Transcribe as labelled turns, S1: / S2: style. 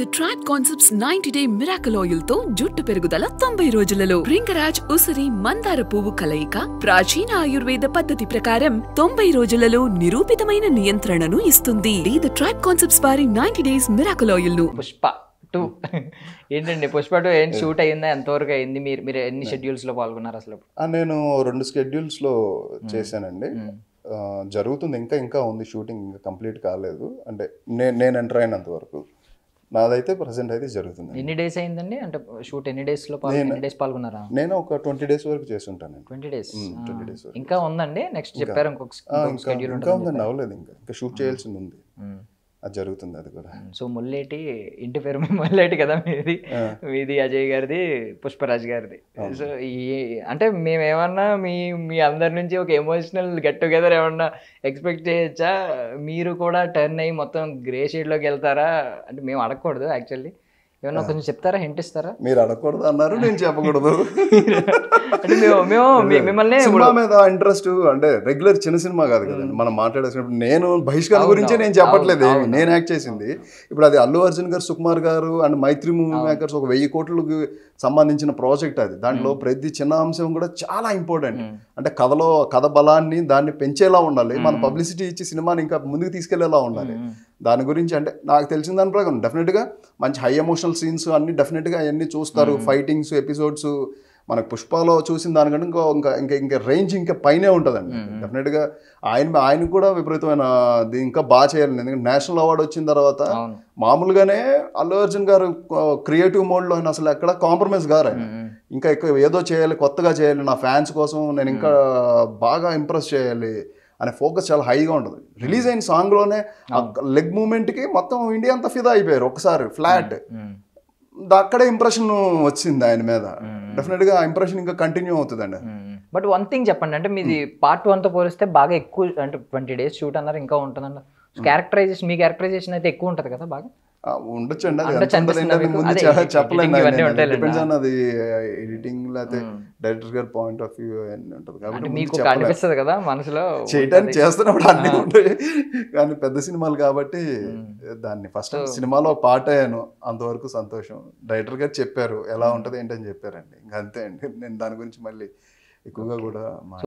S1: The track concepts ninety day miracle oil తో జుట్టు పెరుగుదల తొంభై రోజులలో రింగరాజ్ ఉసిరి మందార పువ్వు కలయిక ప్రాచీన ఆయుర్వేద పద్ధతి ప్రకారం తొంభై రోజులలో నిరూపితమైన నియంత్రణను ఇస్తుంది ది ట్రాక్ కాన్సెప్ట్స్ వారి నైన్టీ డేస్ మిరాకల్ ఆయిల్ ను పుష్ప టూ ఏంటండి పుష్ప టూ ఏం షూట్ అయ్యిందా ఎంతవరకు అయింది మీరు మీరు ఎన్ని షెడ్యూల్స్ లో పాల్గొన్నారు అసలు
S2: నేను రెండు షెడ్యూల్స్ లో hmm. చేశానండి hmm. జరుగుతుంది ఇంకా ఇంకా ఉంది షూటింగ్ ఇంకా కంప్లీట్ కాలేదు అంటే నేను ఎంటర్ అయినంత వరకు నాదైతే ప్రజెంట్ అయితే జరుగుతుంది
S1: ఎన్ని డేస్ అయిందండి అంటే షూట్ ఎన్ని డేస్ లో డేస్ పాల్గొన్నారా
S2: నేను ఒక ట్వంటీ డేస్ వరకు చేసి ఉంటాను ట్వంటీ డేస్ ట్వంటీ డేస్ ఇంకా
S1: ఉందండి నెక్స్ట్ చెప్పారు ఇంకొక ఇంకా ఉందండి
S2: అవ్వలేదు ఇంకా ఇంకా షూట్ చేయాల్సింది ఉంది అది జరుగుతుంది అది కూడా
S1: సో ముల్లేటి ఇంటి పేరు ముల్లేటి కదా మీది మీది అజయ్ గారిది పుష్పరాజ్ గారిది సో ఈ అంటే మేమేమన్నా మీ మీ అందరి నుంచి ఒక ఎమోషనల్ గెట్ టుగెదర్ ఏమన్నా ఎక్స్పెక్ట్ చేయొచ్చా మీరు కూడా టర్న్ అయ్యి మొత్తం గ్రే షేడ్లోకి వెళ్తారా అంటే మేము అడగకూడదు యాక్చువల్లీ ఏమన్నా కొంచెం చెప్తారా హింట్ ఇస్తారా
S2: మీరు అడగకూడదు అన్నారు నేను చెప్పకూడదు సినిమా మీద ఇంట్రెస్ట్ అంటే రెగ్యులర్ చిన్న సినిమా కాదు కదండి మనం మాట్లాడేసినప్పుడు నేను బహిష్కారం గురించే నేను చెప్పట్లేదు ఏమి నేను యాక్ట్ చేసింది ఇప్పుడు అది అల్లు అర్జున్ గారు సుకుమార్ గారు అండ్ మైత్రి మూవీ మేకర్స్ ఒక వెయ్యి కోట్లకు సంబంధించిన ప్రాజెక్ట్ అది దాంట్లో ప్రతి చిన్న అంశం కూడా చాలా ఇంపార్టెంట్ అంటే కథలో కథ బలాన్ని దాన్ని పెంచేలా ఉండాలి మన పబ్లిసిటీ ఇచ్చి సినిమాని ఇంకా ముందుకు తీసుకెళ్లేలా ఉండాలి దాని గురించి అంటే నాకు తెలిసిన దాని ప్రకారం డెఫినెట్గా మంచి హై ఎమోషనల్ సీన్స్ అన్ని డెఫినెట్గా అవన్నీ చూస్తారు ఫైటింగ్స్ ఎపిసోడ్స్ మనకు పుష్పలో చూసిన దానికంటే ఇంకో ఇంకా ఇంకా ఇంకా రేంజ్ ఇంకా పైనే ఉంటుందండి డెఫినెట్గా ఆయన ఆయనకు కూడా విపరీతమైన ఇంకా బాగా చేయాలి ఎందుకంటే నేషనల్ అవార్డు వచ్చిన తర్వాత మామూలుగానే అల్లు అర్జున్ గారు క్రియేటివ్ మోడ్లో ఆయన అసలు ఎక్కడ కాంప్రమైజ్ గారు ఇంకా ఎక్కువ ఏదో చేయాలి కొత్తగా చేయాలి నా ఫ్యాన్స్ కోసం నేను ఇంకా బాగా ఇంప్రెస్ చేయాలి అనే ఫోకస్ చాలా హైగా ఉంటుంది రిలీజ్ అయిన సాంగ్లోనే లెగ్ మూమెంట్కి hmm. మొత్తం ఇండియా అంతా ఫిదా అయిపోయారు ఒకసారి ఫ్లాట్ hmm. Hmm. అక్కడే ఇంప్రెషన్ వచ్చింది ఆయన మీద డెఫినెట్గా ఇంప్రెషన్ ఇంకా కంటిన్యూ అవుతుందండి
S1: బట్ వన్ థింగ్ చెప్పండి అంటే మీది పార్ట్ వన్తో పోలిస్తే బాగా ఎక్కువ అంటే ట్వంటీ డేస్ షూట్ అన్నారు ఇంకా ఉంటుందండి క్యారెక్టరైజేషన్ మీ క్యారెక్టరైజేషన్ అయితే ఎక్కువ ఉంటుంది కదా బాగా ఉండొచ్చు అండి అది చెప్పలేండి డిపెండ్స్
S2: అది ఎడిటింగ్ uh, లేకపోతే డైరెక్టర్ గారి పాయింట్ ఆఫ్ వ్యూ అన్నీ ఉంటుంది కాబట్టి కదా మనసులో చేయడానికి చేస్తున్నప్పుడు అన్నీ ఉంటాయి కానీ పెద్ద సినిమాలు కాబట్టి దాన్ని ఫస్ట్ సినిమాలో పాట అయ్యాను అంతవరకు సంతోషం డైరెక్టర్ గారు చెప్పారు ఎలా ఉంటుంది ఏంటని చెప్పారండి ఇంకా అంతే అండి నేను దాని గురించి మళ్ళీ ఎక్కువగా కూడా